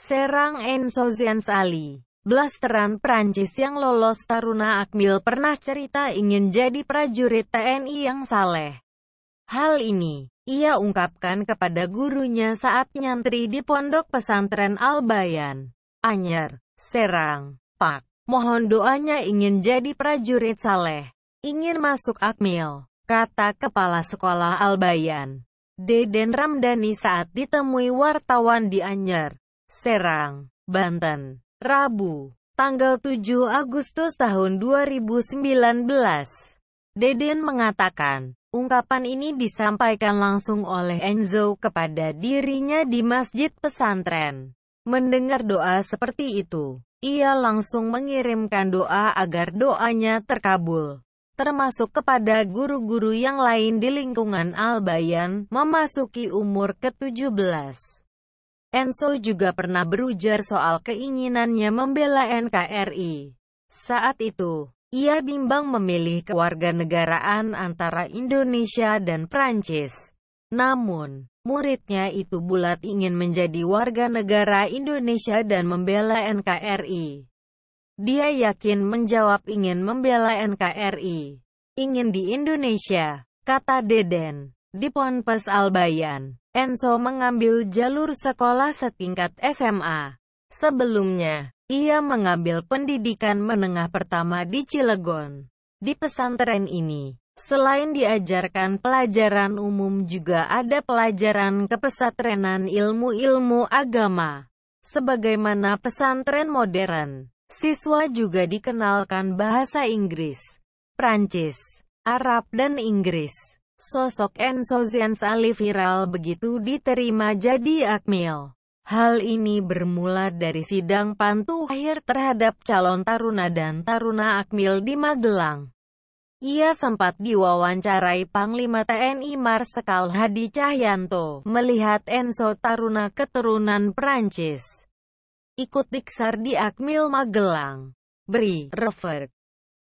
Serang Enzo Ali, blasteran Prancis yang lolos Taruna Akmil pernah cerita ingin jadi prajurit TNI yang saleh. Hal ini, ia ungkapkan kepada gurunya saat nyantri di pondok pesantren Albayan, Anyer, Serang, Pak. Mohon doanya ingin jadi prajurit saleh. Ingin masuk Akmil, kata kepala sekolah Albayan. Deden Ramdhani saat ditemui wartawan di Anyer, Serang, Banten, Rabu, tanggal 7 Agustus tahun 2019. Deden mengatakan, ungkapan ini disampaikan langsung oleh Enzo kepada dirinya di masjid pesantren. Mendengar doa seperti itu, ia langsung mengirimkan doa agar doanya terkabul termasuk kepada guru-guru yang lain di lingkungan Albayan, memasuki umur ke-17. Enso juga pernah berujar soal keinginannya membela NKRI. Saat itu, ia bimbang memilih kewarganegaraan antara Indonesia dan Prancis. Namun, muridnya itu bulat ingin menjadi warga negara Indonesia dan membela NKRI. Dia yakin menjawab ingin membela NKRI. Ingin di Indonesia, kata Deden. Di Ponpes Albayan, Enso mengambil jalur sekolah setingkat SMA. Sebelumnya, ia mengambil pendidikan menengah pertama di Cilegon. Di pesantren ini, selain diajarkan pelajaran umum juga ada pelajaran kepesantrenan ilmu-ilmu agama. Sebagaimana pesantren modern, siswa juga dikenalkan bahasa Inggris, Prancis, Arab dan Inggris. Sosok Enzo Ali viral begitu diterima jadi Akmil. Hal ini bermula dari sidang pantu akhir terhadap calon Taruna dan Taruna Akmil di Magelang. Ia sempat diwawancarai Panglima TNI Marsekal Hadi Cahyanto, melihat Enzo Taruna keturunan Perancis. Ikut diksar di Akmil Magelang. Beri, Revert.